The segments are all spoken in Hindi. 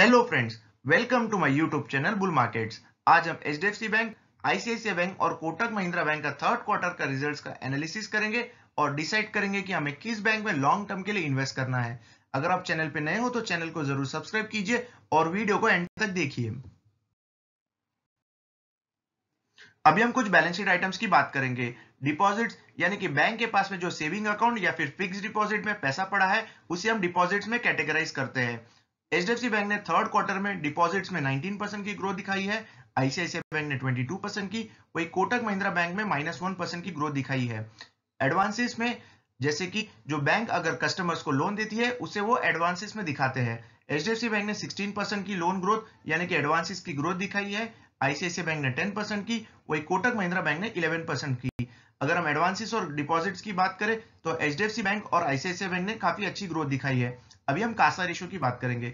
hello friends welcome to my YouTube channel bull markets आज हम एच बैंक आईसीआईसी बैंक और कोटक महिंद्रा बैंक का थर्ड क्वार्टर का रिजल्ट्स का एनालिसिस करेंगे और डिसाइड करेंगे कि हमें किस बैंक में लॉन्ग टर्म के लिए इन्वेस्ट करना है अगर आप चैनल पर नए हो तो चैनल को जरूर सब्सक्राइब कीजिए और वीडियो को एंड तक देखिए अभी हम कुछ बैलेंस शीट आइटम्स की बात करेंगे डिपॉजिट्स यानी कि बैंक के पास में जो सेविंग अकाउंट या फिर फिक्स डिपॉजिट में पैसा पड़ा है उसे हम डिपॉजिट्स में कैटेगराइज करते हैं एच बैंक ने थर्ड क्वार्टर में डिपॉजिट्स में 19 परसेंट की ग्रोथ दिखाई है आईसीआईसीआई बैंक ने 22 परसेंट की वही कोटक महिंद्रा बैंक में माइनस वन परसेंट की ग्रोथ दिखाई है एडवांसेस में जैसे कि जो बैंक अगर कस्टमर्स को लोन देती है उसे वो एडवांसेस में दिखाते हैं एच बैंक ने सिक्सटीन परसेंट की लोन ग्रोथ यानी कि एडवांसिस की ग्रोथ दिखाई है आईसीआईसी बैंक ने टेन परसेंट की वही कोटक महिंद्रा बैंक ने इलेवन परसेंट की अगर हम एडवांसिस और डिपॉजिट्स की बात करें तो एच बैंक और आईसीआईसी बैंक ने काफी अच्छी ग्रोथ दिखाई है अभी हम कासा रेशो की बात करेंगे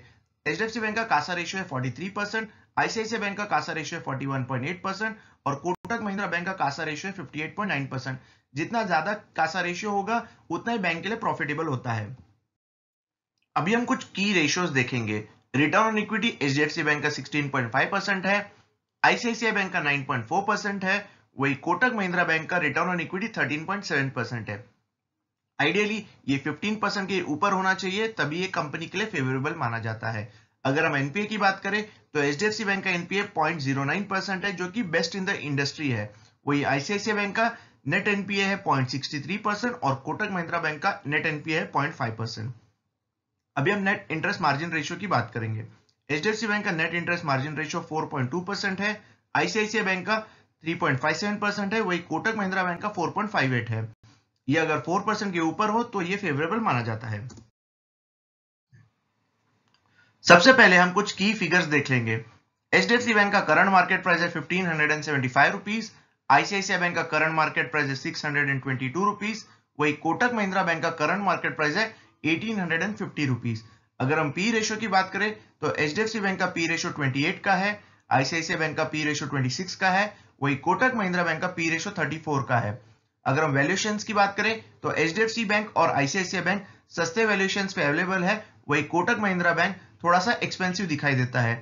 H D F C bank का कासा रेशो है forty three percent ICICI bank का कासा रेशियो है 41.8 परसेंट और कोटक महिंद्रा बैंक का कासा रेशियो है 58.9 परसेंट जितना ज्यादा कासा रेशियो होगा उतना ही बैंक के लिए प्रॉफिटेबल होता है अभी हम कुछ की रेशियोज देखेंगे return on equity H D F C bank का 16.5 परसेंट है आईसीआईसीआई बैंक का 9.4 परसेंट है वही कोटक महिंद्रा बैंक का रिटर्न ऑन इक्विटी 13.7 परसेंट है आइडियली ये 15 परसेंट के ऊपर होना चाहिए तभी ये कंपनी के लिए फेवरेबल माना जाता है अगर हम एनपीए की बात करें तो एच बैंक का एनपीए पॉइंट परसेंट है जो कि बेस्ट इन द इंडस्ट्री है वही आईसीआईसी बैंक का नेट एनपीए है थ्री परसेंट और कोटक महिंद्रा बैंक का नेट एनपीए है फाइव परसेंट अभी हम नेट इंटरेस्ट मार्जिन रेशियो की बात करेंगे एच बैंक का net interest margin ratio two percent है आईसीआईसी बैंक का सेवन परसेंट है वही कोटक महिंद्रा बैंक का एट है ये अगर फोर परसेंट के ऊपर हो तो ये फेवरेबल माना जाता है सबसे पहले हम कुछ की फिगर्स देख लेंगे एच बैंक का करंट मार्केट प्राइस है fifteen hundred and seventy five rupees ICICI bank का करंट मार्केट प्राइस है six hundred and twenty two rupees वही कोटक महिंद्रा बैंक का करंट मार्केट प्राइस है eighteen hundred and fifty rupees अगर हम पी रेशो की बात करें तो एच बैंक का पी रेशो ट्वेंटी एट का है आईसीआईसीआई बैंक का पी रेशो ट्वेंटी सिक्स का है वही कोटक महिंद्रा बैंक का पी रेशो थर्टी फोर का है अगर हम वैल्यूशन की बात करें तो एच बैंक और आईसीआईसी बैंक सस्ते वैल्यूशन पे अवेलेबल है वही कोटक महिंद्रा बैंक थोड़ा सा एक्सपेंसिव दिखाई देता है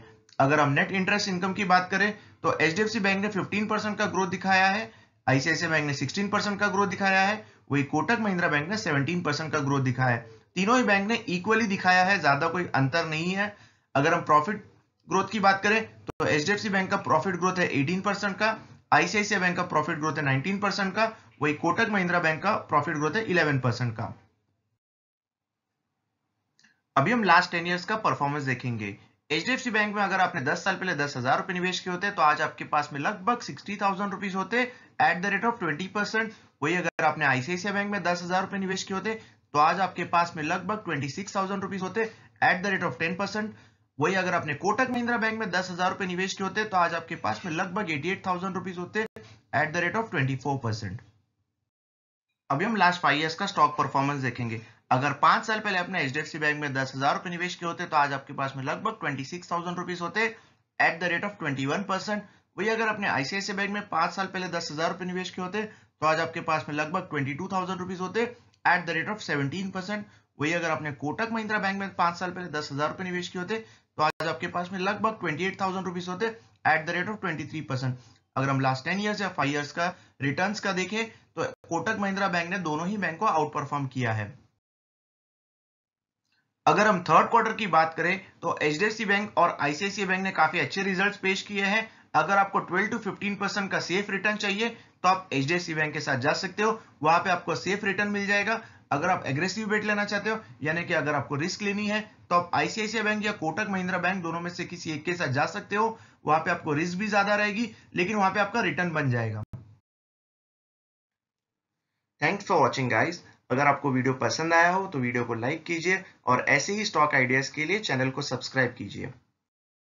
अगर हम नेट इंटरेस्ट इनकम की बात करें तो एच बैंक ने 15 परसेंट का ग्रोथ दिखाया है आईसीआईसी बैंक ने 16 परसेंट का ग्रोथ दिखाया है वही कोटक महिंद्रा बैंक ने 17 परसेंट का ग्रोथ दिखाया है तीनों ही बैंक ने इक्वली दिखाया है ज्यादा कोई अंतर नहीं है अगर हम प्रॉफिट ग्रोथ की बात करें तो एच बैंक का प्रॉफिट ग्रोथ है एटीन का आईसीआईसी बैंक का प्रॉफिट ग्रोथ है नाइनटीन का वही कोटक महिंद्रा बैंक का प्रॉफिट ग्रोथ है इलेवन परसेंट का अभी हम लास्ट टेन ईयर्स का परफॉर्मेंस देखेंगे एच बैंक में अगर आपने 10 साल पहले दस हजार रुपए निवेश किए होते तो आज आपके पास में लगभग सिक्सटी थाउजेंड रुपीज होते at the rate of twenty percent वही अगर आपने आईसीआईसी बैंक में दस हजार रुपए निवेश किए होते तो आज आपके पास में लगभग ट्वेंटी सिक्स थाउजेंड रुपीज होते at the rate of ten percent वही अगर आपने कोटक महिंद्रा बैंक में दस हजार रुपए निवेश किए होते तो आज आपके पास में लगभग एटी एट थाउजेंड रुपीज होते at the rate of twenty four percent अभी हम लास्ट फाइव ईयर्स का स्टॉक परफॉर्मेंस देखेंगे अगर पांच साल पहले अपने एच डी बैंक में दस हजार रुपए निवेश किए होते तो आज आपके पास में लगभग ट्वेंटी सिक्स थाउजेंड रुपीज होते at the rate of twenty one percent वही अगर अपने आईसीआईसी बैंक में पांच साल पहले दस हजार रुपए निवेश किए होते तो आज आपके पास में लगभग ट्वेंटी टू थाउजेंड रुपीज होते at the rate of seventeen percent वही अगर आपने कोटक महिंद्रा बैंक में पांच साल पहले दस हजार रुपए निवेश किए होते तो आज आपके पास में लगभग ट्वेंटी एट थाउजेंड रुपीज होते at the rate of twenty three percent अगर हम लास्ट टेन ईयर्स या फाइव ईयर्स का रिटर्न का देखें तो कोटक महिंद्रा बैंक ने दोनों ही बैंक को आउट परफॉर्म किया है अगर हम थर्ड क्वार्टर की बात करें तो एच बैंक और आईसीआईसी बैंक ने काफी अच्छे रिजल्ट्स पेश किए हैं अगर आपको 12 टू 15 परसेंट का सेफ रिटर्न चाहिए तो आप एच बैंक के साथ जा सकते हो वहां पे आपको सेफ रिटर्न मिल जाएगा अगर आप एग्रेसिव बेट लेना चाहते हो यानी कि अगर आपको रिस्क लेनी है तो आप आईसीआईसी बैंक या कोटक महिंद्रा बैंक दोनों में से किसी एक के साथ जा सकते हो वहां पर आपको रिस्क भी ज्यादा रहेगी लेकिन वहां पर आपका रिटर्न बन जाएगा थैंक्स फॉर वॉचिंग गाइज अगर आपको वीडियो पसंद आया हो तो वीडियो को लाइक कीजिए और ऐसे ही स्टॉक आइडियाज़ के लिए चैनल को सब्सक्राइब कीजिए